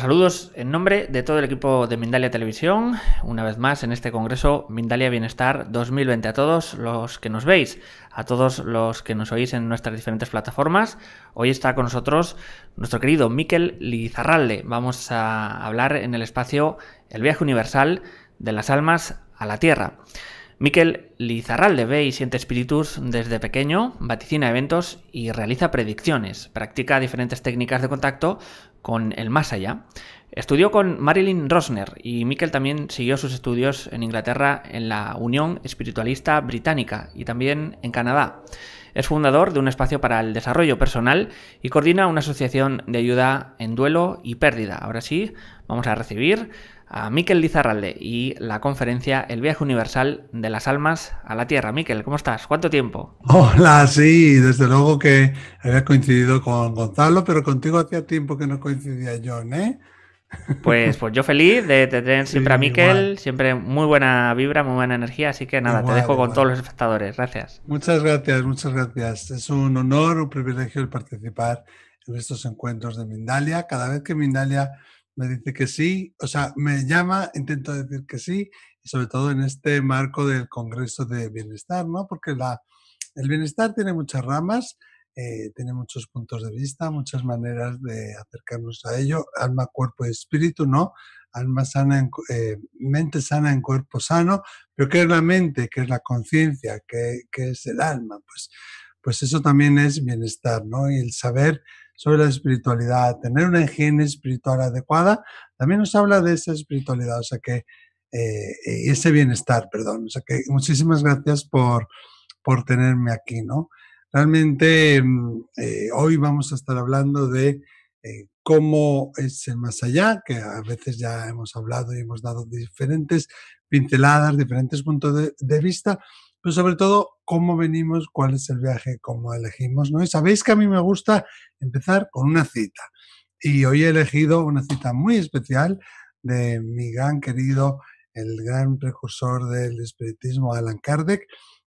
saludos en nombre de todo el equipo de Mindalia Televisión, una vez más en este Congreso Mindalia Bienestar 2020. A todos los que nos veis, a todos los que nos oís en nuestras diferentes plataformas, hoy está con nosotros nuestro querido Miquel Lizarralde. Vamos a hablar en el espacio El viaje universal de las almas a la Tierra. Miquel Lizarralde ve y siente espíritus desde pequeño, vaticina eventos y realiza predicciones. Practica diferentes técnicas de contacto con el más allá. Estudió con Marilyn Rosner y Miquel también siguió sus estudios en Inglaterra en la Unión Espiritualista Británica y también en Canadá. Es fundador de un espacio para el desarrollo personal y coordina una asociación de ayuda en duelo y pérdida. Ahora sí, vamos a recibir a Miquel Lizarralde y la conferencia El viaje universal de las almas a la Tierra. Miquel, ¿cómo estás? ¿Cuánto tiempo? Hola, sí, desde luego que había coincidido con Gonzalo, pero contigo hacía tiempo que no coincidía yo, ¿eh? Pues, pues yo feliz de, tener siempre a Miquel, siempre muy buena vibra, muy buena energía, así que nada, te dejo con todos los espectadores. Gracias. Muchas gracias, muchas gracias. Es un honor, un privilegio el participar en estos encuentros de Mindalia. Cada vez que Mindalia me dice que sí, o sea, me llama, intento decir que sí, y sobre todo en este marco del Congreso de Bienestar, ¿no? Porque la, el bienestar tiene muchas ramas, eh, tiene muchos puntos de vista, muchas maneras de acercarnos a ello, alma, cuerpo y espíritu, ¿no? Alma sana, en, eh, mente sana en cuerpo sano, pero ¿qué es la mente? ¿Qué es la conciencia? ¿Qué, es el alma? Pues, pues eso también es bienestar, ¿no? Y el saber sobre la espiritualidad, tener una higiene espiritual adecuada, también nos habla de esa espiritualidad, o sea que eh, ese bienestar, perdón. O sea que muchísimas gracias por, por tenerme aquí, ¿no? Realmente mm, eh, hoy vamos a estar hablando de eh, cómo es el más allá, que a veces ya hemos hablado y hemos dado diferentes pinceladas, diferentes puntos de vista, sobre todo cómo venimos, cuál es el viaje, cómo elegimos, ¿no? Y sabéis que a mí me gusta empezar con una cita. Y hoy he elegido una cita muy especial de mi gran querido, el gran precursor del espiritismo, Alan Kardec,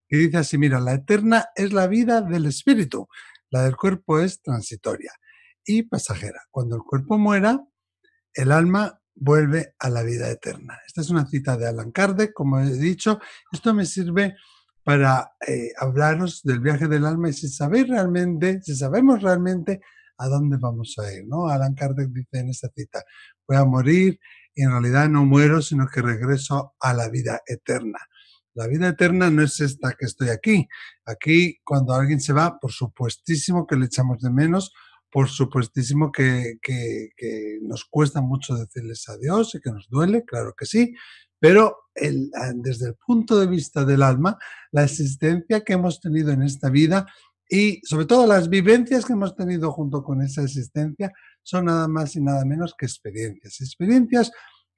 que dice así, mira, la eterna es la vida del espíritu, la del cuerpo es transitoria y pasajera. Cuando el cuerpo muera, el alma vuelve a la vida eterna. Esta es una cita de Alan Kardec, como he dicho. Esto me sirve para eh, hablaros del viaje del alma y si sabéis realmente, si sabemos realmente a dónde vamos a ir, ¿no? Alan Kardec dice en esta cita, voy a morir y en realidad no muero, sino que regreso a la vida eterna. La vida eterna no es esta que estoy aquí. Aquí, cuando alguien se va, por supuestísimo que le echamos de menos, por supuestísimo que, que nos cuesta mucho decirles adiós y que nos duele, claro que sí, pero ah, desde el punto de vista del alma, la existencia que hemos tenido en esta vida y sobre todo las vivencias que hemos tenido junto con esa existencia son nada más y nada menos que experiencias. Experiencias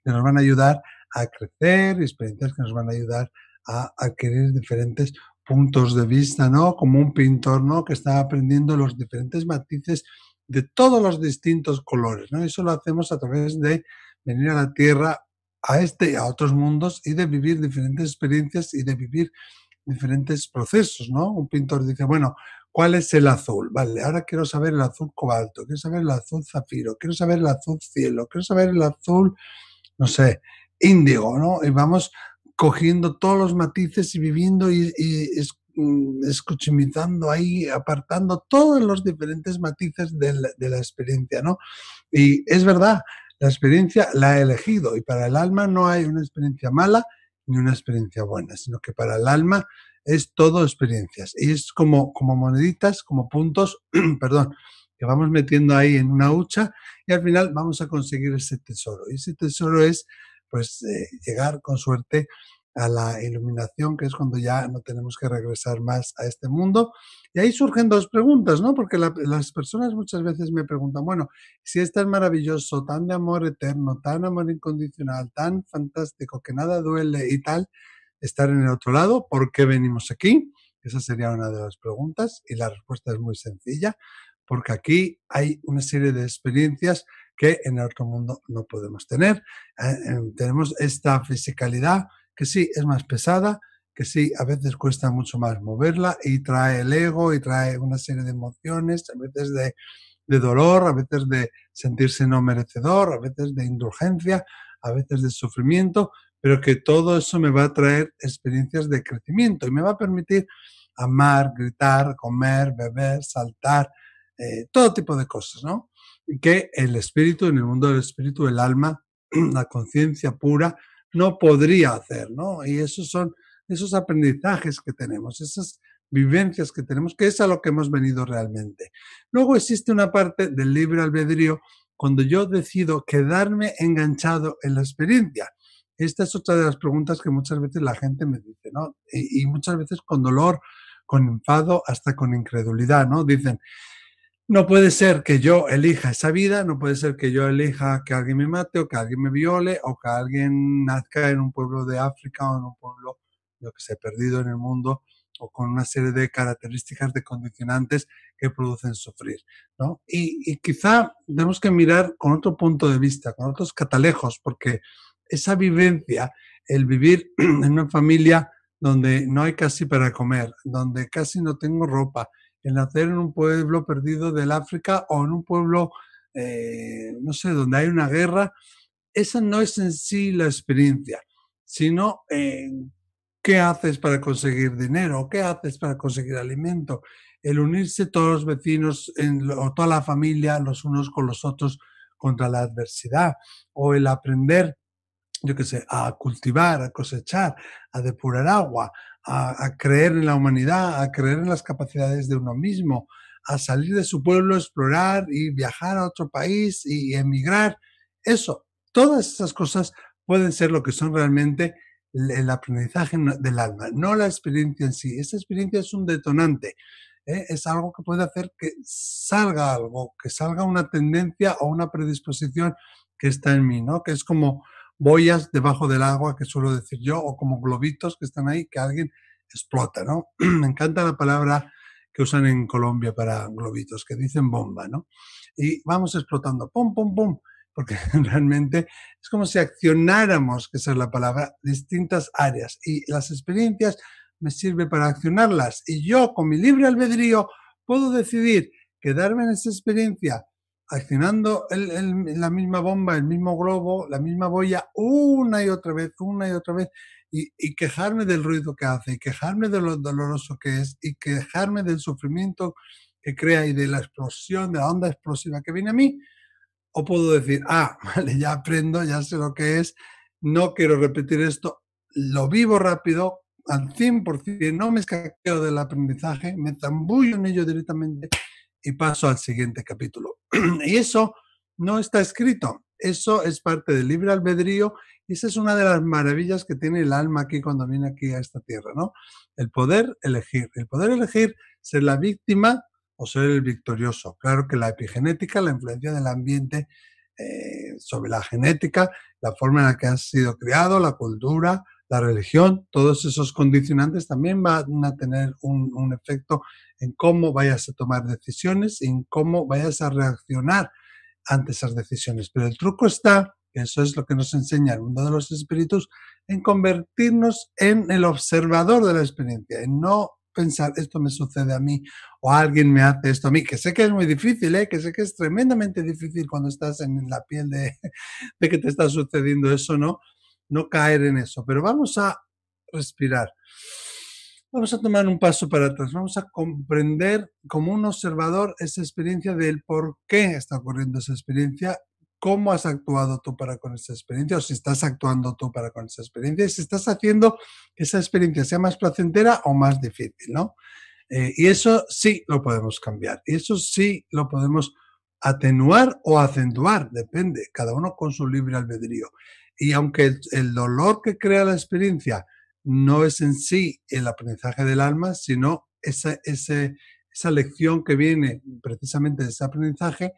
que nos van a ayudar a crecer, experiencias que nos van a ayudar a adquirir diferentes puntos de vista, ¿no? Como un pintor, ¿no? Que está aprendiendo los diferentes matices de todos los distintos colores, ¿no? Eso lo hacemos a través de venir a la Tierra a este y a otros mundos y de vivir diferentes experiencias y de vivir diferentes procesos, ¿no? Un pintor dice, bueno, ¿cuál es el azul? Vale, ahora quiero saber el azul cobalto, quiero saber el azul zafiro, quiero saber el azul cielo, quiero saber el azul, no sé, índigo, ¿no? Y vamos cogiendo todos los matices y viviendo y, mm, escuchimizando ahí, apartando todos los diferentes matices de la, de la experiencia, ¿no? Y es verdad la experiencia la he elegido y para el alma no hay una experiencia mala ni una experiencia buena, sino que para el alma es todo experiencias. Y es como, como moneditas, como puntos, perdón, que vamos metiendo ahí en una hucha y al final vamos a conseguir ese tesoro. Y ese tesoro es, pues, eh, llegar con suerte a la iluminación, que es cuando ya no tenemos que regresar más a este mundo. Y ahí surgen dos preguntas, ¿no? Porque las personas muchas veces me preguntan, bueno, si es tan maravilloso, tan de amor eterno, tan amor incondicional, tan fantástico, que nada duele y tal, estar en el otro lado, ¿por qué venimos aquí? Esa sería una de las preguntas y la respuesta es muy sencilla, porque aquí hay una serie de experiencias que en el otro mundo no podemos tener. Eh, eh, tenemos esta fisicalidad que sí, es más pesada, que sí, a veces cuesta mucho más moverla y trae el ego y trae una serie de emociones, a veces de, dolor, a veces de sentirse no merecedor, a veces de indulgencia, a veces de sufrimiento, pero que todo eso me va a traer experiencias de crecimiento y me va a permitir amar, gritar, comer, beber, saltar, eh, todo tipo de cosas, ¿no? Y que el espíritu, en el mundo del espíritu, el alma, la conciencia pura, no podría hacer, ¿no? Y esos son esos aprendizajes que tenemos, esas vivencias que tenemos, que es a lo que hemos venido realmente. Luego existe una parte del libre albedrío cuando yo decido quedarme enganchado en la experiencia. Esta es otra de las preguntas que muchas veces la gente me dice, ¿no? Y, muchas veces con dolor, con enfado, hasta con incredulidad, ¿no? Dicen, no puede ser que yo elija esa vida, no puede ser que yo elija que alguien me mate o que alguien me viole o que alguien nazca en un pueblo de África o en un pueblo, lo que se ha perdido en el mundo o con una serie de características, de condicionantes que producen sufrir. y quizá tenemos que mirar con otro punto de vista, con otros catalejos, porque esa vivencia, el vivir en una familia donde no hay casi para comer, donde casi no tengo ropa, el nacer en un pueblo perdido del África o en un pueblo, eh, no sé, donde hay una guerra, esa no es en sí la experiencia, sino en qué haces para conseguir dinero, qué haces para conseguir alimento, el unirse todos los vecinos o toda la familia los unos con los otros contra la adversidad, o el aprender, yo qué sé, a cultivar, a cosechar, a depurar agua, a, creer en la humanidad, a creer en las capacidades de uno mismo, a salir de su pueblo, explorar y viajar a otro país y, emigrar. Eso, todas esas cosas pueden ser lo que son realmente el aprendizaje del alma, no la experiencia en sí. Esa experiencia es un detonante, ¿eh? es algo que puede hacer que salga algo, que salga una tendencia o una predisposición que está en mí, ¿no? Que es como boyas debajo del agua, que suelo decir yo, o como globitos que están ahí, que alguien explota, ¿no? Me encanta la palabra que usan en Colombia para globitos, que dicen bomba, ¿no? Y vamos explotando, pum, pum, pum, porque realmente es como si accionáramos, que es la palabra, distintas áreas. Y las experiencias me sirven para accionarlas. Y yo, con mi libre albedrío, puedo decidir quedarme en esa experiencia accionando la misma bomba, el mismo globo, la misma boya, una y otra vez, una y otra vez, y, quejarme del ruido que hace, y quejarme de lo doloroso que es, y quejarme del sufrimiento que crea y de la explosión, de la onda explosiva que viene a mí, o puedo decir, ah, vale, ya aprendo, ya sé lo que es, no quiero repetir esto, lo vivo rápido, al 100%, no me escaqueo del aprendizaje, me tambullo en ello directamente y paso al siguiente capítulo. y eso no está escrito, eso es parte del libre albedrío y esa es una de las maravillas que tiene el alma aquí cuando viene aquí a esta tierra, ¿no? El poder elegir, el poder elegir ser la víctima o ser el victorioso. Claro que la epigenética, la influencia del ambiente eh, sobre la genética, la forma en la que has sido criado, la cultura, la religión, todos esos condicionantes también van a tener un, efecto en cómo vayas a tomar decisiones y en cómo vayas a reaccionar ante esas decisiones. Pero el truco está, eso es lo que nos enseña el mundo de los espíritus, en convertirnos en el observador de la experiencia, en no pensar esto me sucede a mí o alguien me hace esto a mí, que sé que es muy difícil, ¿eh? que sé que es tremendamente difícil cuando estás en la piel de, de que te está sucediendo eso, ¿no? no caer en eso, pero vamos a respirar. Vamos a tomar un paso para atrás, vamos a comprender como un observador esa experiencia del por qué está ocurriendo esa experiencia, cómo has actuado tú para con esa experiencia, o si estás actuando tú para con esa experiencia, y si estás haciendo que esa experiencia sea más placentera o más difícil, ¿no? Eh, y eso sí lo podemos cambiar, y eso sí lo podemos atenuar o acentuar, depende, cada uno con su libre albedrío. Y aunque el, dolor que crea la experiencia no es en sí el aprendizaje del alma, sino esa, esa lección que viene precisamente de ese aprendizaje,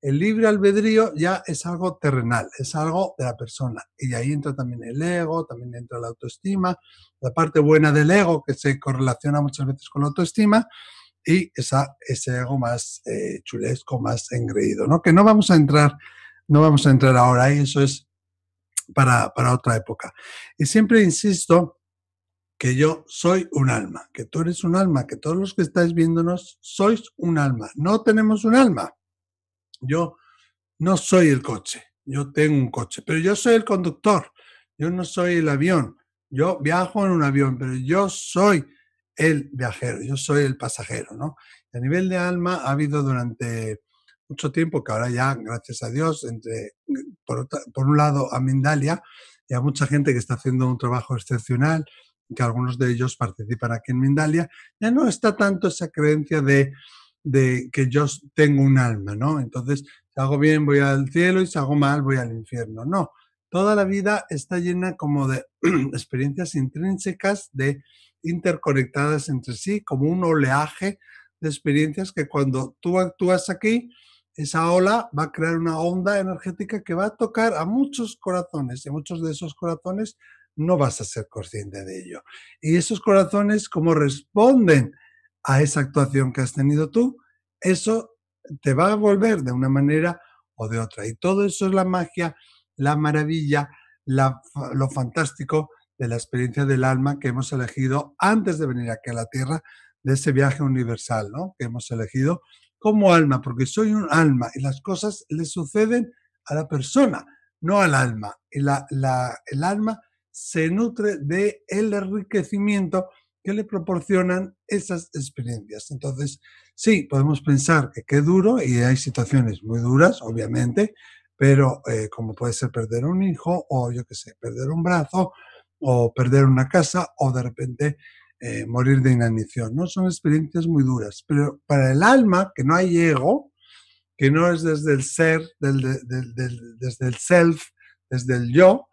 el libre albedrío ya es algo terrenal, es algo de la persona. Y ahí entra también el ego, también entra la autoestima, la parte buena del ego que se correlaciona muchas veces con la autoestima y esa, ese ego más eh, chulesco, más engreído, ¿no? Que no vamos a entrar, no vamos a entrar ahora ahí, eso es para, otra época. Y siempre insisto que yo soy un alma, que tú eres un alma, que todos los que estáis viéndonos sois un alma. No tenemos un alma. Yo no soy el coche, yo tengo un coche, pero yo soy el conductor, yo no soy el avión, yo viajo en un avión, pero yo soy el viajero, yo soy el pasajero, ¿no? a nivel de alma ha habido durante mucho tiempo, que ahora ya, gracias a Dios, entre, por, un lado a Mindalia y a mucha gente que está haciendo un trabajo excepcional, que algunos de ellos participan aquí en Mindalia, ya no está tanto esa creencia de, de que yo tengo un alma, ¿no? Entonces, si hago bien voy al cielo y si hago mal voy al infierno. No, toda la vida está llena como de experiencias intrínsecas, de interconectadas entre sí, como un oleaje de experiencias que cuando tú actúas aquí, esa ola va a crear una onda energética que va a tocar a muchos corazones y muchos de esos corazones no vas a ser consciente de ello. Y esos corazones, como responden a esa actuación que has tenido tú, eso te va a volver de una manera o de otra. Y todo eso es la magia, la maravilla, lo fantástico de la experiencia del alma que hemos elegido antes de venir aquí a la Tierra, de ese viaje universal ¿no? que hemos elegido como alma, porque soy un alma y las cosas le suceden a la persona, no al alma. Y el alma se nutre de el enriquecimiento que le proporcionan esas experiencias. Entonces, sí, podemos pensar que qué duro, y hay situaciones muy duras, obviamente, pero eh, como puede ser perder un hijo, o yo qué sé, perder un brazo, o perder una casa, o de repente eh, morir de inanición, ¿no? Son experiencias muy duras, pero para el alma, que no hay ego, que no es desde el ser, desde el self, desde el yo,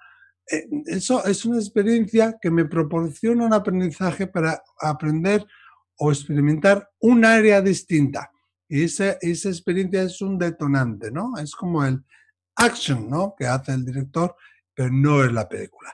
eh, eso es una experiencia que me proporciona un aprendizaje para aprender o experimentar un área distinta. Y esa, esa experiencia es un detonante, ¿no? Es como el action, ¿no? Que hace el director, pero no es la película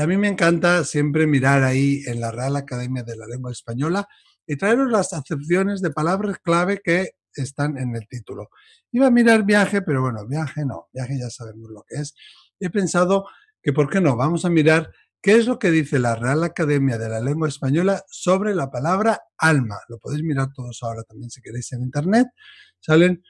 a mí me encanta siempre mirar ahí en la Real Academia de la Lengua Española y traeros las acepciones de palabras clave que están en el título. Iba a mirar viaje, pero bueno, viaje no, viaje ya sabemos lo que es. He pensado que, ¿por qué no? Vamos a mirar qué es lo que dice la Real Academia de la Lengua Española sobre la palabra alma. Lo podéis mirar todos ahora también si queréis en Internet. Salen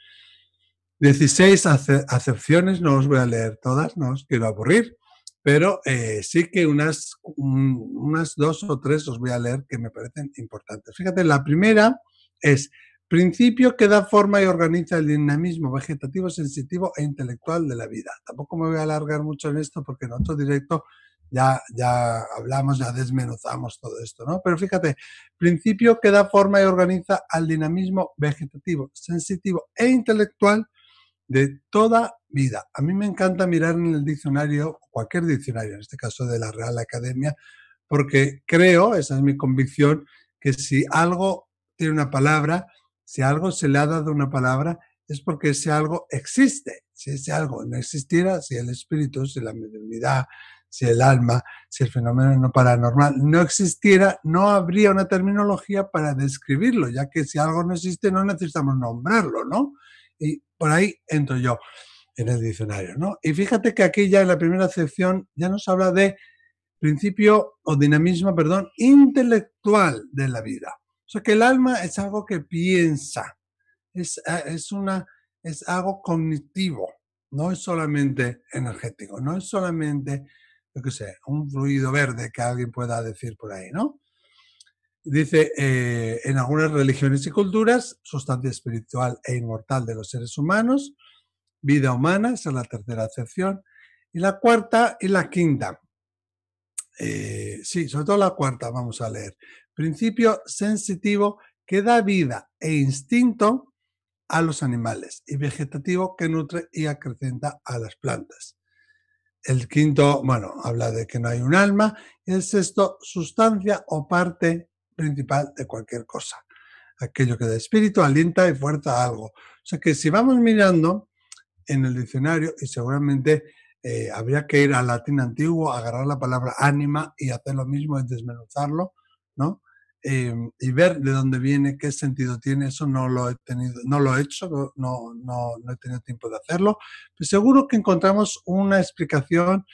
16 acepciones, no os voy a leer todas, no os quiero aburrir pero eh, sí que unas, unas dos o tres os voy a leer que me parecen importantes. Fíjate, la primera es principio que da forma y organiza el dinamismo vegetativo, sensitivo e intelectual de la vida. Tampoco me voy a alargar mucho en esto porque en otro directo ya, ya hablamos, ya desmenuzamos todo esto, ¿no? Pero fíjate, principio que da forma y organiza al dinamismo vegetativo, sensitivo e intelectual de toda vida. A mí me encanta mirar en el diccionario, cualquier diccionario, en este caso de la Real Academia, porque creo, esa es mi convicción, que si algo tiene una palabra, si algo se le ha dado una palabra, es porque ese algo existe. Si ese algo no existiera, si el espíritu, si la mediunidad, si el alma, si el fenómeno no paranormal no existiera, no habría una terminología para describirlo, ya que si algo no existe no necesitamos nombrarlo, ¿no? Y por ahí entro yo en el diccionario, ¿no? Y fíjate que aquí ya en la primera sección ya nos habla de principio o dinamismo, perdón, intelectual de la vida. O sea, que el alma es algo que piensa, es, ah, una, es algo cognitivo, no es solamente energético, no es solamente, yo qué sé, un fluido verde que alguien pueda decir por ahí, ¿no? Dice, eh, en algunas religiones y culturas, sustancia espiritual e inmortal de los seres humanos, vida humana, esa es la tercera acepción, y la cuarta y la quinta. Eh, sí, sobre todo la cuarta vamos a leer. Principio sensitivo que da vida e instinto a los animales y vegetativo que nutre y acrecenta a las plantas. El quinto, bueno, habla de que no hay un alma. El sexto, sustancia o parte principal de cualquier cosa. Aquello que da espíritu, alienta y fuerza a algo. O sea que si vamos mirando en el diccionario, y seguramente eh, habría que ir al latín antiguo, agarrar la palabra ánima y hacer lo mismo, es desmenuzarlo, ¿no? Em, y ver de dónde viene, qué sentido tiene, eso no lo he tenido, no lo he hecho, no, no, no he tenido tiempo de hacerlo, pero pues seguro que encontramos una explicación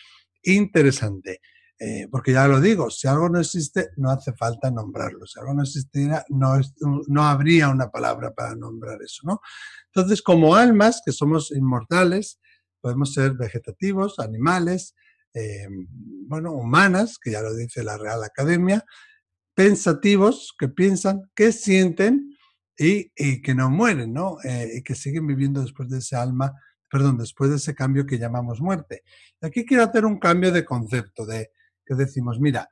interesante. Eh, porque ya lo digo, si algo no existe, no hace falta nombrarlo. Si algo no existiera, no, no habría una palabra para nombrar eso, ¿no? Entonces, como almas que somos inmortales, podemos ser vegetativos, animales, eh, bueno, humanas, que ya lo dice la Real Academia, pensativos, que piensan, que sienten y, que no mueren, ¿no? Eh, y que siguen viviendo después de ese alma, perdón, después de ese cambio que llamamos muerte. aquí quiero hacer un cambio de concepto, de, decimos, mira,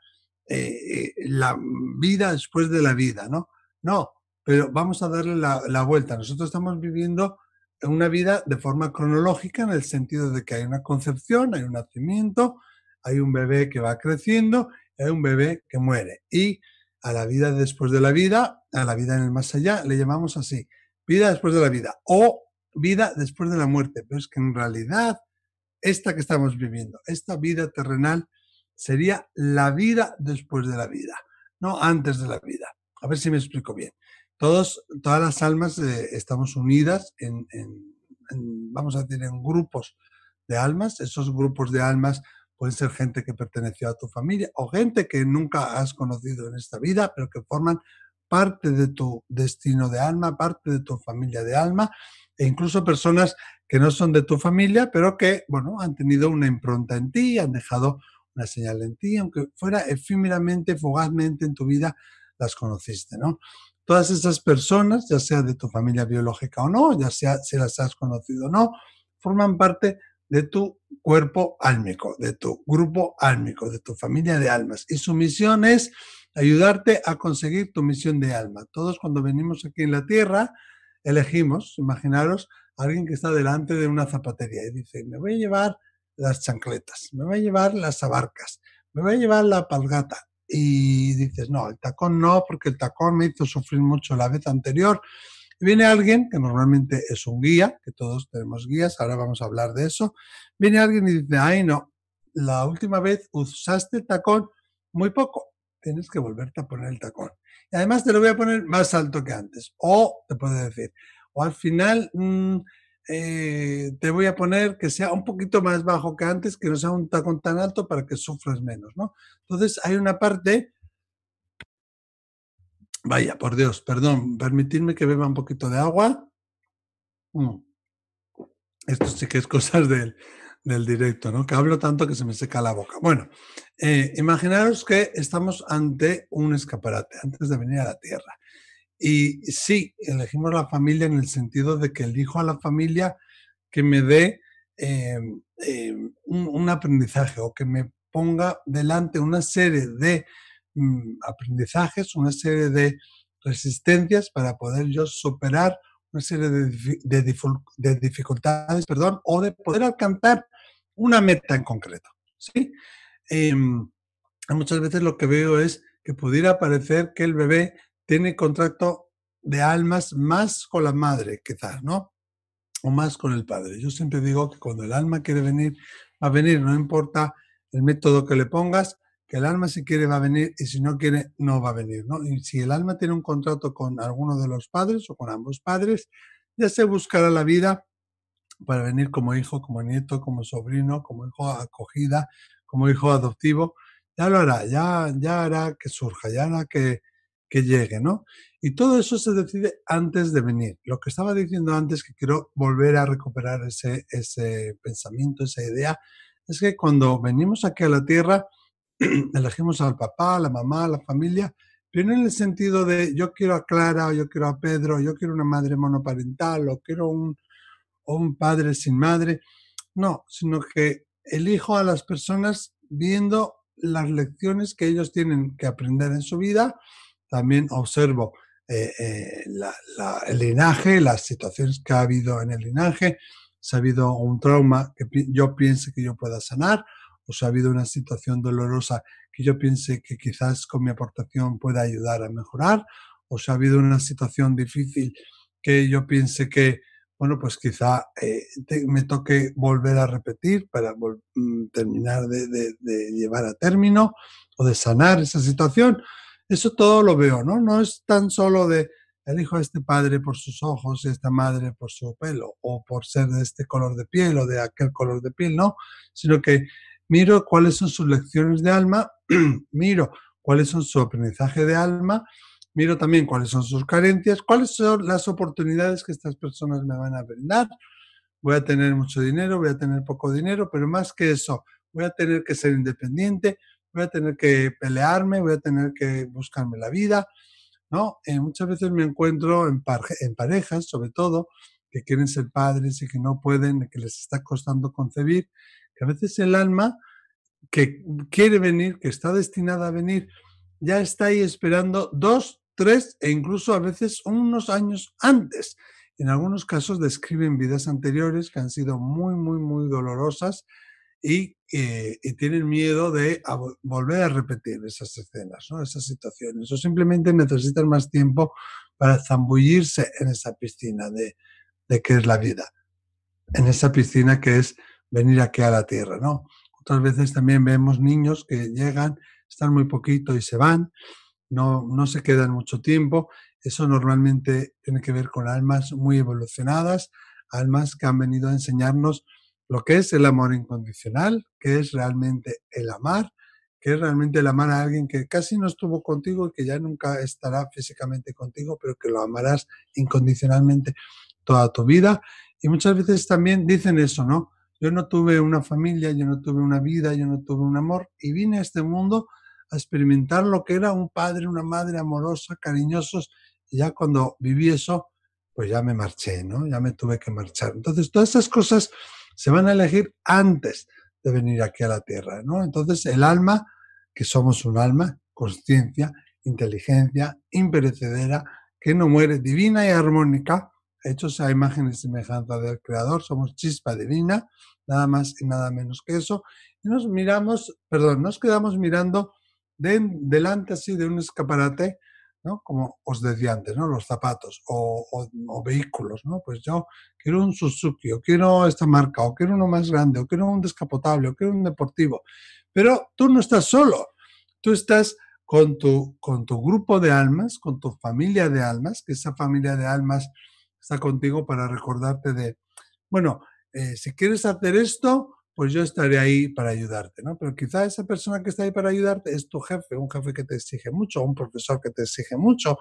eh, la vida después de la vida, ¿no? No, pero vamos a darle la, la vuelta. Nosotros estamos viviendo una vida de forma cronológica en el sentido de que hay una concepción, hay un nacimiento, hay un bebé que va creciendo, hay un bebé que muere. Y a la vida después de la vida, a la vida en el más allá, le llamamos así, vida después de la vida o vida después de la muerte. Pero es que en realidad, esta que estamos viviendo, esta vida terrenal, sería la vida después de la vida, no antes de la vida. A ver si me explico bien. Todos, todas las almas eh, estamos unidas en, vamos a decir, en grupos de almas. Esos grupos de almas pueden ser gente que perteneció a tu familia o gente que nunca has conocido en esta vida, pero que forman parte de tu destino de alma, parte de tu familia de alma, e incluso personas que no son de tu familia, pero que, bueno, han tenido una impronta en ti, han dejado una señal en ti, aunque fuera efímeramente, fugazmente en tu vida, las conociste, ¿no? Todas esas personas, ya sea de tu familia biológica o no, ya sea si las has conocido o no, forman parte de tu cuerpo álmico, de tu grupo álmico, de tu familia de almas. Y su misión es ayudarte a conseguir tu misión de alma. Todos cuando venimos aquí en la Tierra, elegimos, imaginaros, alguien que está delante de una zapatería y dice, me voy a llevar las chancletas, me va a llevar las abarcas, me va a llevar la palgata. Y dices, no, el tacón no, porque el tacón me hizo sufrir mucho la vez anterior. viene alguien, que normalmente es un guía, que todos tenemos guías, ahora vamos a hablar de eso. Viene alguien y dice, ay no, la última vez usaste el tacón muy poco, tienes que volverte a poner el tacón. Y además te lo voy a poner más alto que antes. O te puedo decir, o al final... Mm, eh, te voy a poner que sea un poquito más bajo que antes, que no sea un tacón tan alto para que sufras menos, ¿no? Entonces hay una parte, vaya, por Dios, perdón, permitidme que beba un poquito de agua. Mm. Esto sí que es cosas del, directo, ¿no? Que hablo tanto que se me seca la boca. Bueno, eh, imaginaros que estamos ante un escaparate, antes de venir a la Tierra. Y sí, elegimos la familia en el sentido de que elijo a la familia que me dé em, em, un, aprendizaje o que me ponga delante una serie de mm, aprendizajes, una serie de resistencias para poder yo superar una serie de, dificultades, perdón, o de poder alcanzar una meta en concreto. ¿sí? Em, muchas veces lo que veo es que pudiera parecer que el bebé tiene contrato de almas más con la madre, quizás, ¿no? O más con el padre. Yo siempre digo que cuando el alma quiere venir, va a venir, no importa el método que le pongas, que el alma si quiere va a venir y si no quiere no va a venir, ¿no? Y si el alma tiene un contrato con alguno de los padres o con ambos padres, ya se buscará la vida para venir como hijo, como nieto, como sobrino, como hijo acogida, como hijo adoptivo, ya lo hará, ya, ya hará que surja, ya hará que, que llegue, ¿no? Y todo eso se decide antes de venir. Lo que estaba diciendo antes, que quiero volver a recuperar ese, ese pensamiento, esa idea, es que cuando venimos aquí a la Tierra, elegimos al papá, a la mamá, a la familia, pero no en el sentido de yo quiero a Clara o yo quiero a Pedro, yo quiero una madre monoparental o quiero un, un padre sin madre. No, sino que elijo a las personas viendo las lecciones que ellos tienen que aprender en su vida también observo eh, eh, el linaje, las situaciones que ha habido en el linaje, si ha habido un trauma que yo piense que yo pueda sanar, o si ha habido una situación dolorosa que yo piense que quizás con mi aportación pueda ayudar a mejorar, o si ha habido una situación difícil que yo piense que, bueno, pues quizá eh, me toque volver a repetir para mm, terminar de llevar a término o de sanar esa situación. Eso todo lo veo, ¿no? No es tan solo de el hijo de este padre por sus ojos esta madre por su pelo o por ser de este color de piel o de aquel color de piel, no, sino que miro cuáles son sus lecciones de alma, miro cuáles son su aprendizaje de alma, miro también cuáles son sus carencias, cuáles son las oportunidades que estas personas me van a brindar. Voy a tener mucho dinero, voy a tener poco dinero, pero más que eso, voy a tener que ser independiente, voy a tener que pelearme, voy a tener que buscarme la vida, ¿no? Eh, muchas veces me encuentro en, en parejas, sobre todo, que quieren ser padres y que no pueden, que les está costando concebir, que a veces el alma que quiere venir, que está destinada a venir, ya está ahí esperando dos, tres e incluso a veces unos años antes. En algunos casos describen vidas anteriores que han sido muy, muy, muy dolorosas eh, y, tienen miedo de volver a repetir esas escenas, esas situaciones, o simplemente necesitan más tiempo para zambullirse en esa piscina de, qué es la vida, en esa piscina que es venir aquí a la Tierra. ¿no? Otras veces también vemos niños que llegan, están muy poquito y se van, no, no se quedan mucho tiempo. Eso normalmente tiene que ver con almas muy evolucionadas, almas que han venido a enseñarnos lo que es el amor incondicional, que es realmente el amar, que es realmente el amar a alguien que casi no estuvo contigo y que ya nunca estará físicamente contigo, pero que lo amarás incondicionalmente toda tu vida. Y muchas veces también dicen eso, ¿no? Yo no tuve una familia, yo no tuve una vida, yo no tuve un amor y vine a este mundo a experimentar lo que era un padre, una madre amorosa, cariñosos. Y ya cuando viví eso, pues ya me marché, ¿no? Ya me tuve que marchar. Entonces, todas esas cosas se van a elegir antes de venir aquí a la Tierra, ¿no? Entonces el alma, que somos un alma, conciencia, inteligencia, imperecedera, que no muere, divina y armónica, hechos a imagen y semejanza del Creador, somos chispa divina, nada más y nada menos que eso, y nos miramos, perdón, nos quedamos mirando delante así de un escaparate como os decía antes, ¿no? Los zapatos o, mm. vehículos, ¿no? Pues yo quiero un Suzuki, o quiero esta marca, o quiero uno más grande, o quiero un descapotable, o quiero un deportivo. Pero tú no estás solo, tú estás con tu, con tu grupo de almas, con tu familia de almas, que esa familia de almas está contigo para recordarte de, bueno, eh, si quieres hacer esto, pues yo estaré ahí para ayudarte, ¿no? Pero quizá esa persona que está ahí para ayudarte es tu jefe, un jefe que te exige mucho, un profesor que te exige mucho,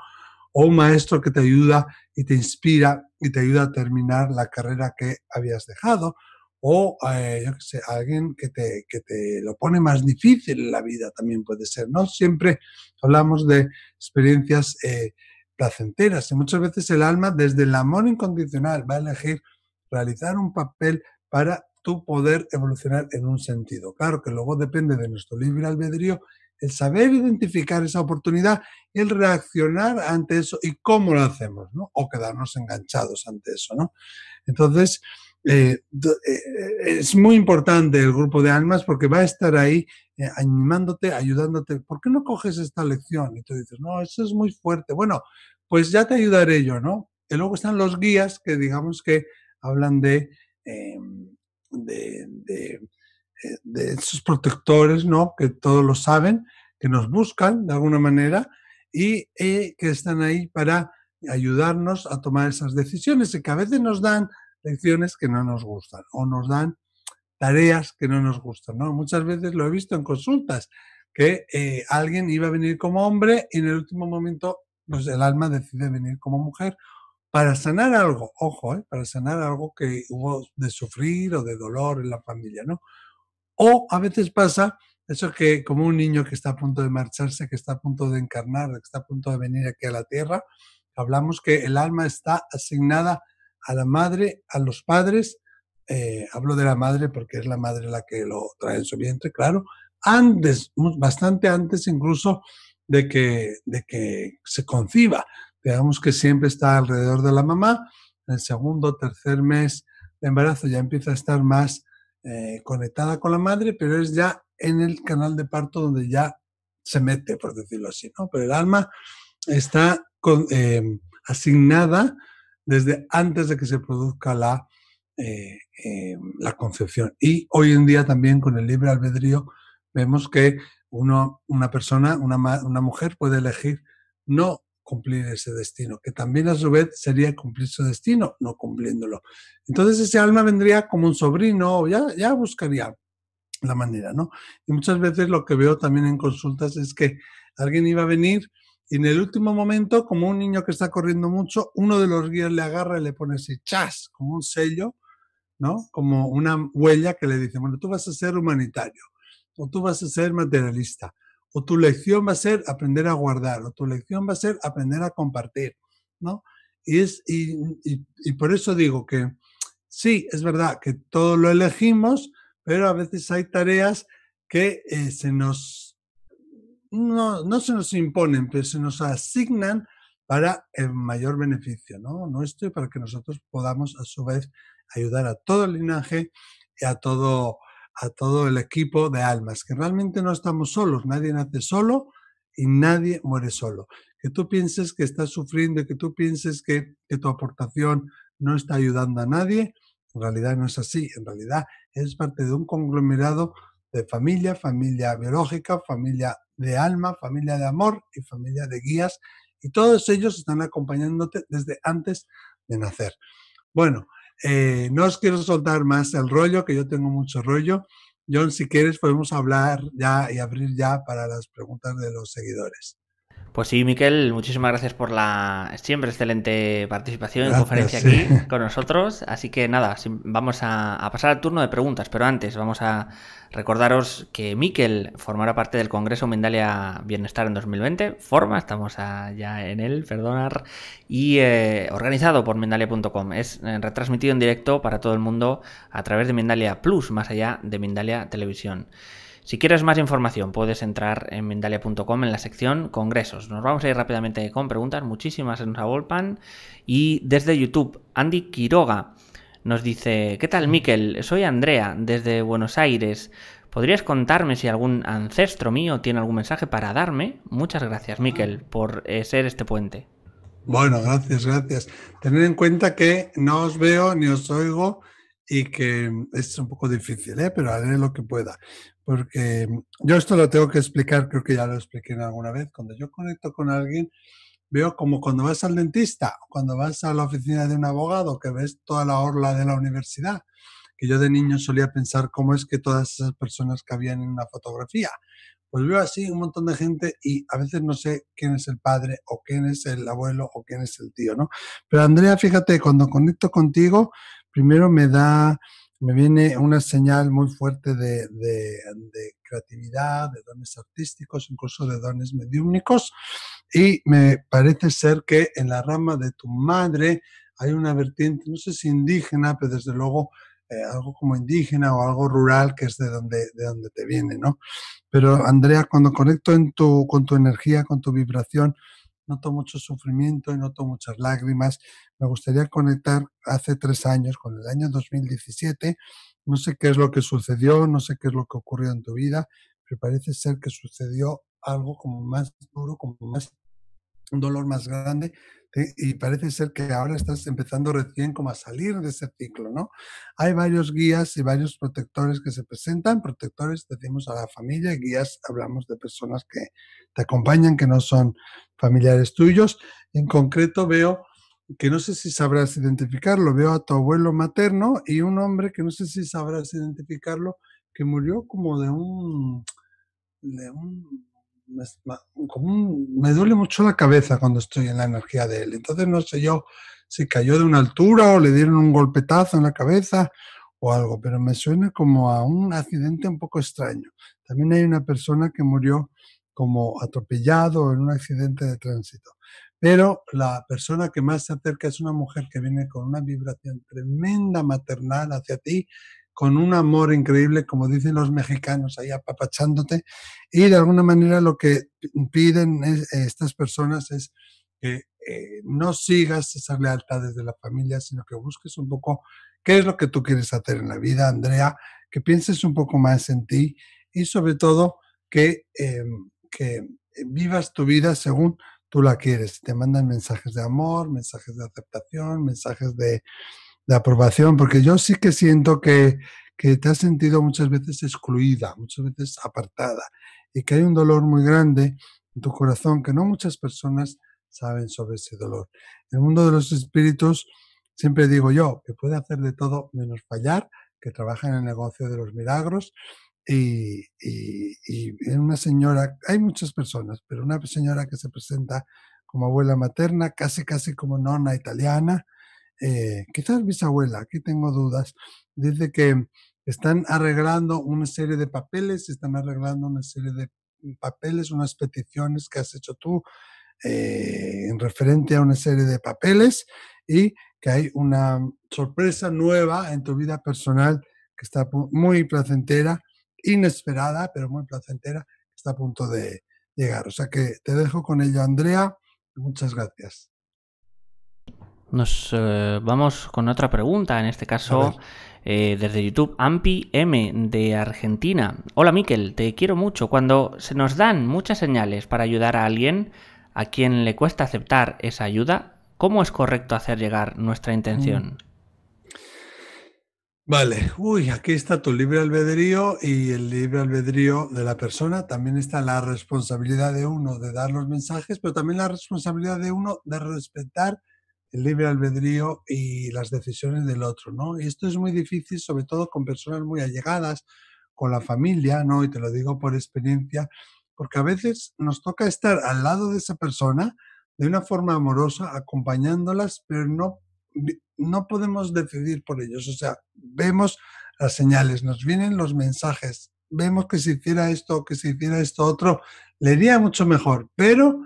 o un maestro que te ayuda y te inspira y te ayuda a terminar la carrera que habías dejado, o eh, yo qué sé, alguien que te, te lo pone más difícil en la vida también puede ser, ¿no? Siempre hablamos de experiencias eh, placenteras y muchas veces el alma desde el amor incondicional va a elegir realizar un papel para poder evolucionar en un sentido. Claro que luego depende de nuestro libre albedrío el saber identificar esa oportunidad el reaccionar ante eso y cómo lo hacemos, ¿no? O quedarnos enganchados ante eso, ¿no? Entonces, eh, eh, eh, es muy importante el grupo de almas porque va a estar ahí animándote, ayudándote. ¿Por qué no coges esta lección? Y tú dices, no, eso es muy fuerte. Bueno, pues ya te ayudaré yo, ¿no? Y luego están los guías que digamos que hablan de... Em, eh, de, esos protectores, ¿no? Que todos lo saben, que nos buscan de alguna manera y eh, que están ahí para ayudarnos a tomar esas decisiones y que a veces nos dan lecciones que no nos gustan o nos dan tareas que no nos gustan. Muchas veces lo he visto en consultas, que eh, alguien iba a venir como hombre y en el último momento pues, el alma decide venir como mujer para sanar algo, ojo, eh, para sanar algo que hubo de sufrir o de dolor en la familia, ¿no? O a veces pasa eso que como un niño que está a punto de marcharse, que está a punto de encarnar, que está a punto de venir aquí a la tierra, hablamos que el alma está asignada a la madre, a los padres, eh, hablo de la madre porque es la madre la que lo trae en su vientre, claro, antes, bastante antes incluso de que, de que se conciba digamos que siempre está alrededor de la mamá. En el segundo, tercer mes de embarazo ya empieza a estar más eh, conectada con la madre, pero es ya en el canal de parto donde ya se mete, por decirlo así, ¿no? Pero el alma está eh, asignada desde antes de que se produzca la, eh, la concepción. Y hoy en día también con el libre albedrío vemos que uno, una persona, una, una mujer puede elegir no cumplir ese destino, que también a su vez sería cumplir su destino, no cumpliéndolo. Entonces ese alma vendría como un sobrino, ya, ya buscaría la manera, ¿no? Y muchas veces lo que veo también en consultas es que alguien iba a venir y en el último momento, como un niño que está corriendo mucho, uno de los guías le agarra y le pone ese chas, como un sello, ¿no? Como una huella que le dice, bueno, tú vas a ser humanitario o tú vas a ser materialista o tu lección va a ser aprender a guardar, o tu lección va a ser aprender a compartir, ¿no? Y, es, y, por eso digo que sí, es verdad que todo lo elegimos, pero a veces hay tareas que eh, se nos, no, no se nos imponen, pero se nos asignan para el mayor beneficio ¿no? nuestro y para que nosotros podamos a su vez ayudar a todo el linaje y a todo a todo el equipo de almas, que realmente no estamos solos, nadie nace solo y nadie muere solo. Que tú pienses que estás sufriendo que tú pienses que, tu aportación no está ayudando a nadie, en realidad no es así, en realidad es parte de un conglomerado de familia, familia biológica, familia de alma, familia de amor y familia de guías, y todos ellos están acompañándote desde antes de nacer. Bueno, eh, no os quiero soltar más el rollo, que yo tengo mucho rollo. John, si quieres podemos hablar ya y abrir ya para las preguntas de los seguidores. Pues sí, Miquel, muchísimas gracias por la siempre excelente participación y conferencia aquí con nosotros. Así que nada, vamos a, pasar al turno de preguntas, pero antes vamos a recordaros que Miquel formará parte del Congreso Mendalia Bienestar en 2020. Forma, estamos ya en él, perdonar, y eh, organizado por Mendalia.com. Es eh, retransmitido en directo para todo el mundo a través de Mendalia Plus, más allá de Mindalia Televisión. Si quieres más información, puedes entrar en mendalia.com en la sección Congresos. Nos vamos a ir rápidamente con preguntas, muchísimas en Pan. Y desde YouTube, Andy Quiroga nos dice: ¿Qué tal, Miquel? Soy Andrea, desde Buenos Aires. ¿Podrías contarme si algún ancestro mío tiene algún mensaje para darme? Muchas gracias, Miquel, por eh, ser este puente. Bueno, gracias, gracias. Tened en cuenta que no os veo ni os oigo y que es un poco difícil, ¿eh? pero haré lo que pueda. Porque mm, yo esto lo tengo que explicar, creo que ya lo expliqué alguna vez. Cuando yo conecto con alguien, veo como cuando vas al dentista, cuando vas a la oficina de un abogado, que ves toda la orla de la universidad, que yo de niño solía pensar cómo es que todas esas personas cabían en una fotografía. Pues veo así un montón de gente y a veces no sé quién es el padre o quién es el abuelo o quién es el tío, ¿no? Pero Andrea, fíjate, cuando conecto contigo, primero me da, me viene una señal muy fuerte de, creatividad, de dones artísticos, incluso de dones mediúnicos, y me parece ser que en la rama de tu madre hay una vertiente, no sé si indígena, pero desde luego eh, algo como indígena o algo rural, que es de donde, de donde te viene, ¿no? Pero Andrea, cuando conecto en con tu energía, con tu vibración, noto mucho sufrimiento y noto muchas lágrimas. Me gustaría conectar hace tres años, con el año 2017. No sé qué es lo que sucedió, no sé qué es lo que ocurrió en tu vida, pero parece ser que sucedió algo como más duro, como más un dolor más grande, eh, y parece ser que ahora estás empezando recién como a salir de ese ciclo, ¿no? Hay varios guías y varios protectores que se presentan, protectores decimos a la familia, guías hablamos de personas que te acompañan, que no son familiares tuyos. En concreto veo que no sé si sabrás identificarlo, veo a tu abuelo materno y un hombre que no sé si sabrás identificarlo, que murió como de un, de un me, duele mucho la cabeza cuando estoy en la energía de él. Entonces no sé yo si cayó de una altura o le dieron un golpetazo en la cabeza o algo, pero me suena como a un accidente un poco extraño. También hay una persona que murió como atropellado en un accidente de tránsito. Pero la persona que más se acerca es una mujer que viene con una vibración tremenda maternal hacia ti, con un amor increíble, como dicen los mexicanos, ahí apapachándote. Y de alguna manera lo que piden eh, estas personas es que eh, no sigas esas lealtades de la familia, sino que busques un poco qué es lo que tú quieres hacer en la vida, Andrea, que pienses un poco más en ti y sobre todo que, em, que vivas tu vida según tú la quieres. Te mandan mensajes de amor, mensajes de aceptación, mensajes de, de aprobación, porque yo sí que siento que, que te has sentido muchas veces excluida, muchas veces apartada, y que hay un dolor muy grande en tu corazón que no muchas personas saben sobre ese dolor. El mundo de los espíritus, siempre digo yo, que puede hacer de todo menos fallar, que trabaja en el negocio de los milagros, y, y, y, una señora, hay muchas personas, pero una señora que se presenta como abuela materna, casi casi como nona italiana, eh, quizás bisabuela, aquí tengo dudas, dice que están arreglando una serie de papeles, están arreglando una serie de papeles, unas peticiones que has hecho tú eh, en referente a una serie de papeles y que hay una sorpresa nueva en tu vida personal que está muy placentera, inesperada, pero muy placentera, está a punto de llegar. O sea que te dejo con ello, Andrea. Muchas gracias. Nos eh, vamos con otra pregunta, en este caso eh, desde YouTube. Ampi M de Argentina. Hola Miquel, te quiero mucho. Cuando se nos dan muchas señales para ayudar a alguien a quien le cuesta aceptar esa ayuda, ¿cómo es correcto hacer llegar nuestra intención? Mm. Vale, uy, aquí está tu libre albedrío y el libre albedrío de la persona. También está la responsabilidad de uno de dar los mensajes, pero también la responsabilidad de uno de respetar el libre albedrío y las decisiones del otro, ¿no? Y esto es muy difícil, sobre todo con personas muy allegadas, con la familia, ¿no? Y te lo digo por experiencia, porque a veces nos toca estar al lado de esa persona de una forma amorosa, acompañándolas, pero no, no podemos decidir por ellos. O sea, vemos las señales, nos vienen los mensajes, vemos que si hiciera esto, que si hiciera esto otro, le iría mucho mejor, pero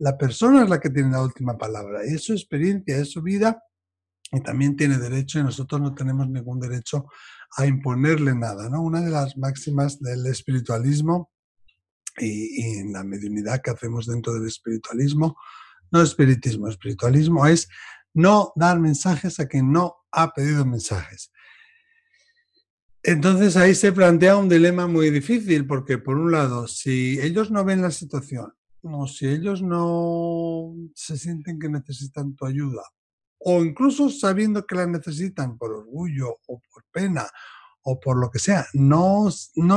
la persona es la que tiene la última palabra. Y es su experiencia, es su vida y también tiene derecho y nosotros no tenemos ningún derecho a imponerle nada. ¿no? Una de las máximas del espiritualismo y, y en la mediunidad que hacemos dentro del espiritualismo, no espiritismo, espiritualismo es no dar mensajes a quien no ha pedido mensajes. Entonces ahí se plantea un dilema muy difícil porque por un lado, si ellos no ven la situación, si ellos no se sienten que necesitan tu ayuda, o incluso sabiendo que la necesitan por orgullo o por pena o por lo que sea, no,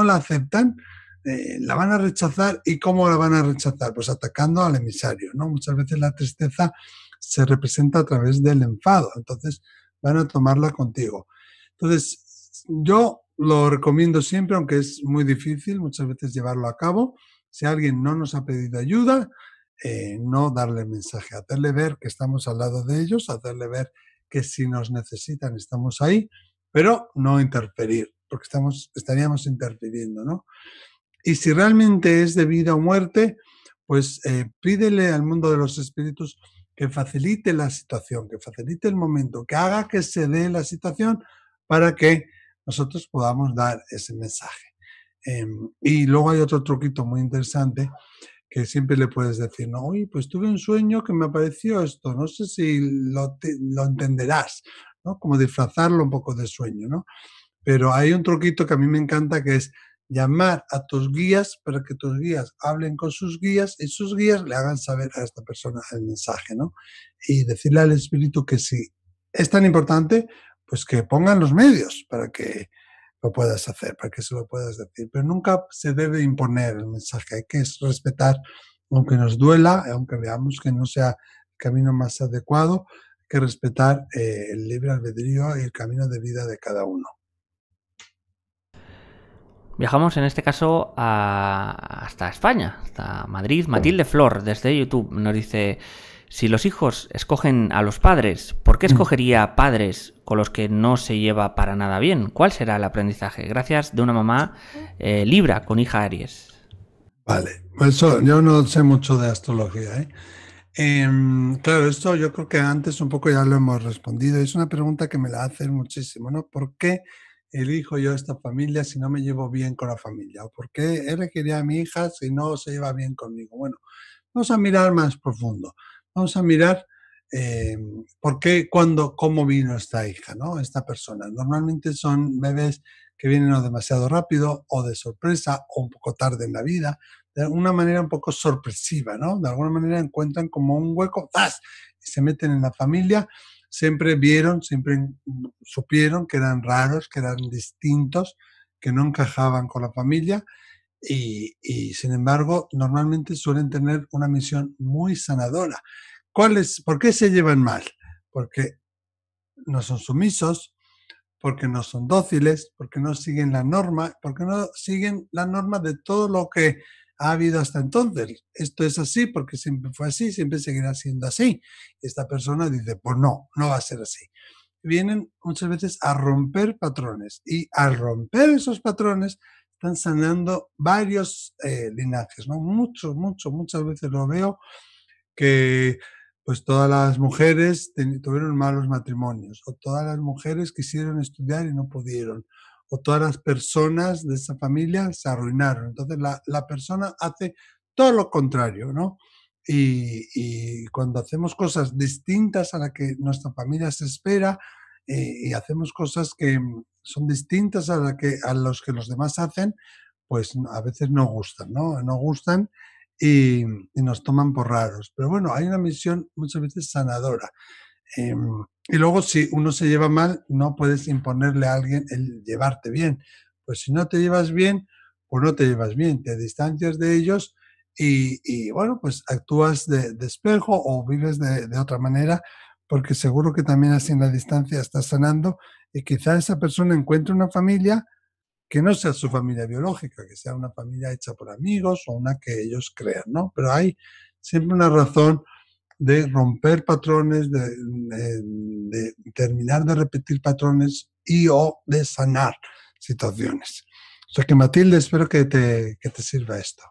la aceptan, eh, la van a rechazar y cómo la van a rechazar, pues atacando al emisario, ¿no? Muchas veces la tristeza se representa a través del enfado, entonces van a tomarla contigo. Entonces, yo lo recomiendo siempre, aunque es muy difícil muchas veces llevarlo a cabo, si alguien no nos ha pedido ayuda, eh, no darle mensaje, hacerle ver que estamos al lado de ellos, hacerle ver que si nos necesitan estamos ahí, pero no interferir, porque estamos, estaríamos interfiriendo, ¿no? Y si realmente es de vida o muerte, pues eh, pídele al mundo de los espíritus que facilite la situación, que facilite el momento, que haga que se dé la situación para que nosotros podamos dar ese mensaje. Em, y luego hay otro truquito muy interesante que siempre le puedes decir, no, pues tuve un sueño que me apareció esto, no sé si lo, lo entenderás, ¿no? Como disfrazarlo un poco de sueño, ¿no? Pero hay un truquito que a mí me encanta que es llamar a tus guías para que tus guías hablen con sus guías y sus guías le hagan saber a esta persona el mensaje, ¿no? Y decirle al espíritu que si es tan importante, pues que pongan los medios para que lo puedas hacer, para que se lo puedas decir. Pero nunca se debe imponer el mensaje, hay que respetar, aunque nos duela, aunque veamos que no sea el camino más adecuado, que respetar eh, el libre albedrío y el camino de vida de cada uno. Viajamos en este caso hasta España, hasta Madrid. Matilde Flor, desde YouTube, nos dice... Si los hijos escogen a los padres, ¿por qué mm. escogería padres con los que no se lleva para nada bien? ¿Cuál será el aprendizaje? Gracias de una mamá eh, Libra con hija Aries. Vale, pues eso, yo no sé mucho de astrología. ¿eh? Em, claro, esto yo creo que antes un poco ya lo hemos respondido. Es una pregunta que me la hacen muchísimo, ¿no? ¿Por qué elijo yo esta familia si no me llevo bien con la familia? ¿O por qué elegiría a mi hija si no se lleva bien conmigo? Bueno, vamos a mirar más profundo. Vamos a mirar eh, por qué, cuándo, cómo vino esta hija, ¿no? Esta persona. Normalmente son bebés que vienen demasiado rápido o de sorpresa o un poco tarde en la vida, de una manera un poco sorpresiva, ¿no? De alguna manera encuentran como un hueco, ¡zas! y se meten en la familia. Siempre vieron, siempre supieron que eran raros, que eran distintos, que no encajaban con la familia y, sin embargo normalmente suelen tener una misión muy sanadora. ¿Cuál ¿Por qué se llevan mal? Porque no son sumisos, porque no son dóciles, porque no siguen la norma, porque no siguen la norma de todo lo que ha habido hasta entonces. Esto es así porque siempre fue así, siempre seguirá siendo así. Esta persona dice, pues no, no va a ser así. Vienen muchas veces a romper patrones y al romper esos patrones están sanando varios eh, linajes, ¿no? Mucho, mucho, muchas veces lo veo que pues todas las mujeres tuvieron malos matrimonios, o todas las mujeres quisieron estudiar y no pudieron, o todas las personas de esa familia se arruinaron. Entonces la, la persona hace todo lo contrario, ¿no? Y, cuando hacemos cosas distintas a la que nuestra familia se espera eh, y hacemos cosas que, son distintas a, la que, a los que los demás hacen, pues a veces no gustan, ¿no? No gustan y, nos toman por raros. Pero bueno, hay una misión muchas veces sanadora. Em, y luego, si uno se lleva mal, no puedes imponerle a alguien el llevarte bien. Pues si no te llevas bien, pues no te llevas bien, te distancias de ellos y, bueno, pues actúas de, espejo o vives de, de, otra manera, porque seguro que también así en la distancia estás sanando y quizás esa persona encuentre una familia que no sea su familia biológica, que sea una familia hecha por amigos o una que ellos crean, ¿no? Pero hay siempre una razón de romper patrones, de, terminar de repetir patrones y o de sanar situaciones. O sea que Matilde, espero que te sirva esto.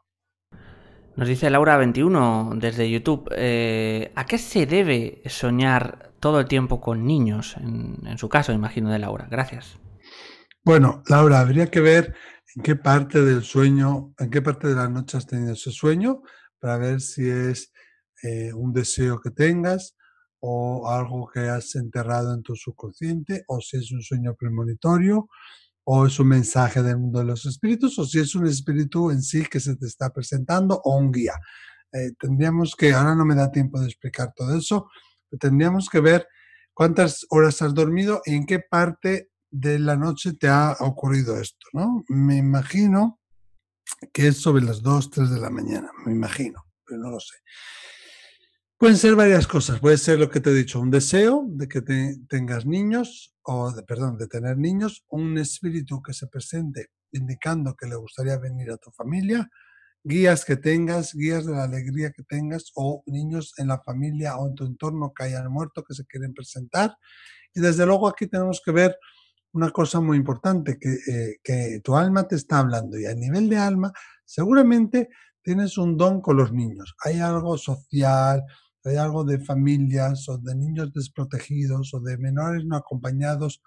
Nos dice Laura21 desde YouTube, eh, ¿a qué se debe soñar todo el tiempo con niños? En, su caso, imagino, de Laura. Gracias. Bueno, Laura, habría que ver en qué parte del sueño, en qué parte de la noche has tenido ese sueño, para ver si es eh, un deseo que tengas o algo que has enterrado en tu subconsciente, o si es un sueño premonitorio, o es un mensaje del mundo de los espíritus o si es un espíritu en sí que se te está presentando o un guía. Eh, tendríamos que, ahora no me da tiempo de explicar todo eso, tendríamos que ver cuántas horas has dormido y en qué parte de la noche te ha ocurrido esto, ¿no? Me imagino que es sobre las 2, 3 de la mañana, me imagino, pero no lo sé. Pueden ser varias cosas. Puede ser lo que te he dicho, un deseo de que te, tengas niños, o de, perdón, de tener niños, un espíritu que se presente indicando que le gustaría venir a tu familia, guías que tengas, guías de la alegría que tengas, o niños en la familia o en tu entorno que hayan muerto, que se quieren presentar. Y desde luego aquí tenemos que ver una cosa muy importante, que, eh, que tu alma te está hablando y a nivel de alma seguramente tienes un don con los niños. Hay algo social, hay algo de familias o de niños desprotegidos o de menores no acompañados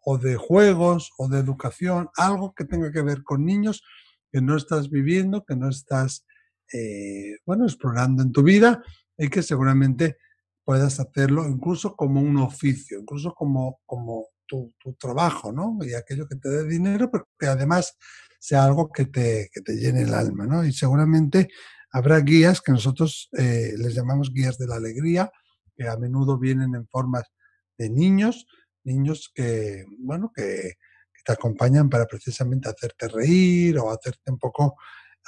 o de juegos o de educación, algo que tenga que ver con niños que no estás viviendo, que no estás, eh, bueno, explorando en tu vida y que seguramente puedas hacerlo incluso como un oficio, incluso como, como tu, trabajo, ¿no? Y aquello que te dé dinero, pero que además sea algo que te, que te llene el alma, ¿no? Y seguramente Habrá guías que nosotros eh, les llamamos guías de la alegría, que a menudo vienen en formas de niños, niños que, bueno, que, te acompañan para precisamente hacerte reír o hacerte un poco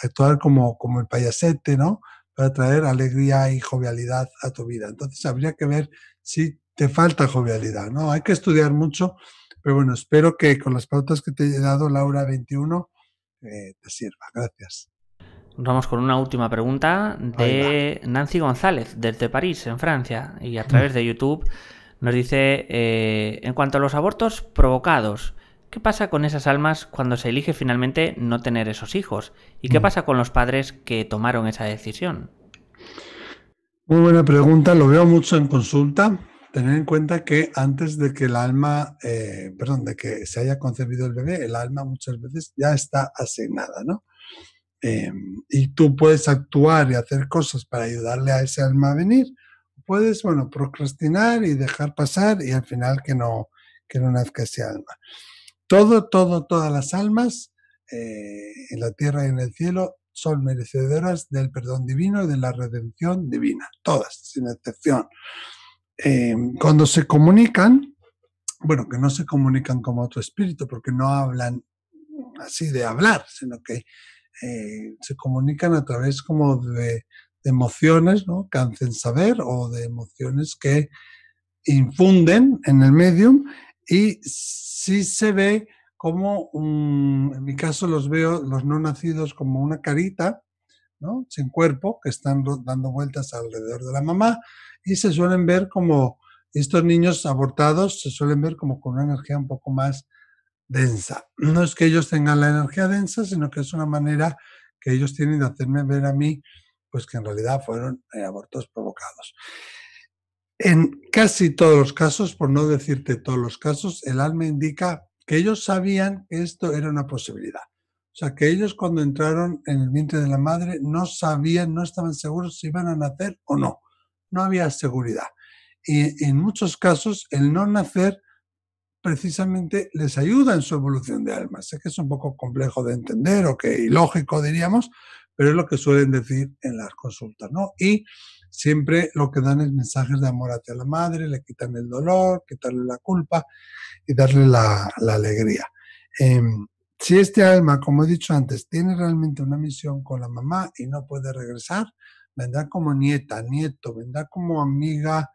actuar como, como el payasete, ¿no? Para traer alegría y jovialidad a tu vida. Entonces habría que ver si te falta jovialidad, ¿no? Hay que estudiar mucho, pero bueno, espero que con las pautas que te he dado, Laura 21, eh, te sirva. Gracias. Vamos con una última pregunta de Nancy González, desde París, en Francia, y a través de YouTube nos dice, eh, en cuanto a los abortos provocados, ¿qué pasa con esas almas cuando se elige finalmente no tener esos hijos? ¿Y qué mm. pasa con los padres que tomaron esa decisión? Muy buena pregunta, lo veo mucho en consulta. Tener en cuenta que antes de que el alma, eh, perdón, de que se haya concebido el bebé, el alma muchas veces ya está asignada, ¿no? Em, y tú puedes actuar y hacer cosas para ayudarle a ese alma a venir. Puedes, bueno, procrastinar y dejar pasar y al final que no, que no nazca ese alma. Todo, todo, todas las almas eh, en la tierra y en el cielo son merecedoras del perdón divino y de la redención divina. Todas, sin excepción. Em, cuando se comunican, bueno, que no se comunican como otro espíritu, porque no hablan así de hablar, sino que eh, se comunican a través como de, emociones, ¿no? Que saber o de emociones que infunden en el medium y sí se ve como, en mi caso los veo, los no nacidos, como una carita, ¿no? Sin cuerpo, que están dando vueltas alrededor de la mamá y se suelen ver como, estos niños abortados se suelen ver como con una energía un poco más densa. No es que ellos tengan la energía densa, sino que es una manera que ellos tienen de hacerme ver a mí, pues que en realidad fueron eh, abortos provocados. En casi todos los casos, por no decirte todos los casos, el alma indica que ellos sabían que esto era una posibilidad. O sea, que ellos cuando entraron en el vientre de la madre no sabían, no estaban seguros si iban a nacer o no. No había seguridad. Y en muchos casos, el no nacer precisamente les ayuda en su evolución de alma. Sé que es un poco complejo de entender o que ilógico diríamos, pero es lo que suelen decir en las consultas, ¿no? Y siempre lo que dan es mensajes de amor hacia la madre, le quitan el dolor, quitarle la culpa y darle la, alegría. Em, si este alma, como he dicho antes, tiene realmente una misión con la mamá y no puede regresar, vendrá como nieta, nieto, vendrá como amiga,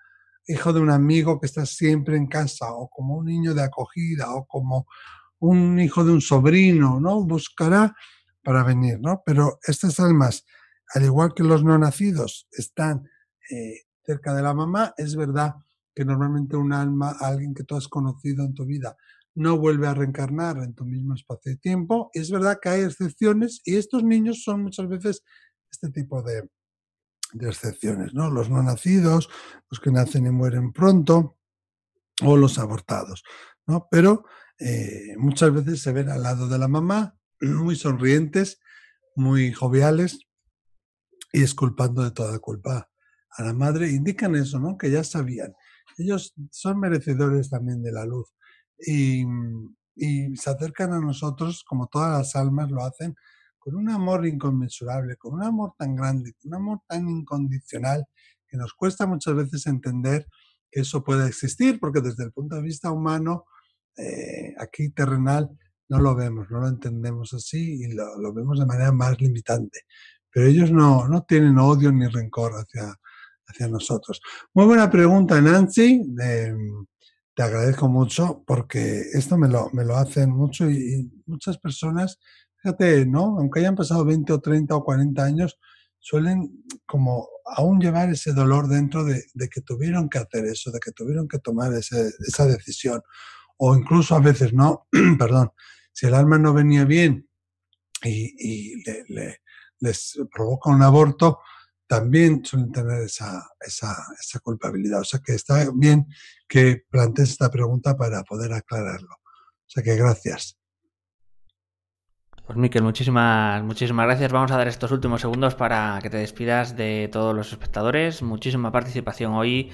hijo de un amigo que está siempre en casa, o como un niño de acogida, o como un hijo de un sobrino, ¿no? Buscará para venir, ¿no? Pero estas almas, al igual que los no nacidos, están eh, cerca de la mamá, es verdad que normalmente un alma, alguien que tú has conocido en tu vida, no vuelve a reencarnar en tu mismo espacio de tiempo. es verdad que hay excepciones y estos niños son muchas veces este tipo de, de excepciones, ¿no? Los no nacidos, los que nacen y mueren pronto, o los abortados, Pero eh, muchas veces se ven al lado de la mamá, muy sonrientes, muy joviales y esculpando de toda culpa a la madre. Indican eso, ¿no? Que ya sabían. Ellos son merecedores también de la luz y, y se acercan a nosotros, como todas las almas lo hacen, con un amor inconmensurable, con un amor tan grande, con un amor tan incondicional, que nos cuesta muchas veces entender que eso pueda existir, porque desde el punto de vista humano, eh, aquí terrenal, no lo vemos, no lo entendemos así y lo, vemos de manera más limitante. Pero ellos no, no tienen odio ni rencor hacia, hacia nosotros. Muy buena pregunta, Nancy. te agradezco mucho porque esto me lo, hacen mucho y muchas personas Fíjate, ¿no? Aunque hayan pasado 20 o 30 o 40 años, suelen como aún llevar ese dolor dentro de, que tuvieron que hacer eso, de que tuvieron que tomar esa decisión. O incluso a veces, ¿no? Perdón, si el alma no venía bien y, les provoca un aborto, también suelen tener esa, esa, esa, culpabilidad. O sea que está bien que plantees esta pregunta para poder aclararlo. O sea que gracias. Pues Miquel, muchísimas, muchísimas gracias. Vamos a dar estos últimos segundos para que te despidas de todos los espectadores. Muchísima participación hoy,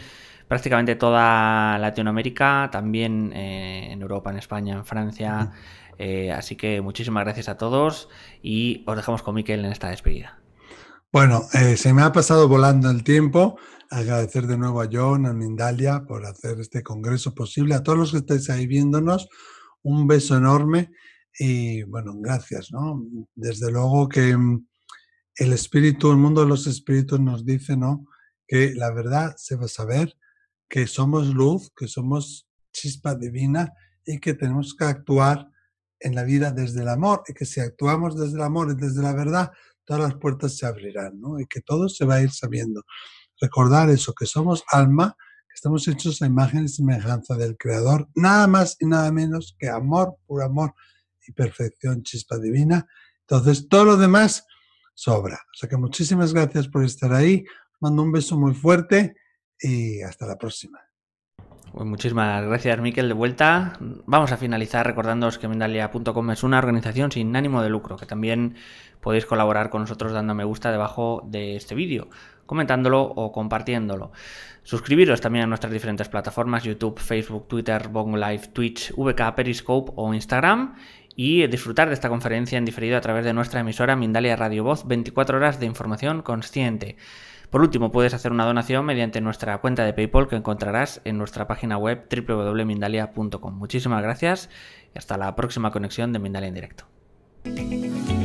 prácticamente toda Latinoamérica, también eh, en Europa, en España, en Francia. Eh, así que muchísimas gracias a todos y os dejamos con Miquel en esta despedida. Bueno, eh, se me ha pasado volando el tiempo. Agradecer de nuevo a John, a Mindalia por hacer este congreso posible. A todos los que estáis ahí viéndonos, un beso enorme y bueno, gracias, ¿no? Desde luego que mm, el espíritu, el mundo de los espíritus nos dice, ¿no? Que la verdad se va a saber, que somos luz, que somos chispa divina y que tenemos que actuar en la vida desde el amor y que si actuamos desde el amor y desde la verdad, todas las puertas se abrirán, ¿no? Y que todo se va a ir sabiendo. Recordar eso, que somos alma, que estamos hechos a imagen y semejanza del Creador, nada más y nada menos que amor, por amor perfección, chispa divina. Entonces, todo lo demás sobra. O sea que muchísimas gracias por estar ahí. Mando un beso muy fuerte y hasta la próxima. Pues muchísimas gracias, Miquel, de vuelta. Vamos a finalizar recordándoos que Mendalia.com es una organización sin ánimo de lucro, que también podéis colaborar con nosotros dando me gusta debajo de este vídeo, comentándolo o compartiéndolo. Suscribiros también a nuestras diferentes plataformas, YouTube, Facebook, Twitter, Bongo Live, Twitch, VK, Periscope o Instagram y disfrutar de esta conferencia en diferido a través de nuestra emisora Mindalia Radio Voz, 24 horas de información consciente. Por último, puedes hacer una donación mediante nuestra cuenta de PayPal que encontrarás en nuestra página web www.mindalia.com. Muchísimas gracias y hasta la próxima conexión de Mindalia en directo.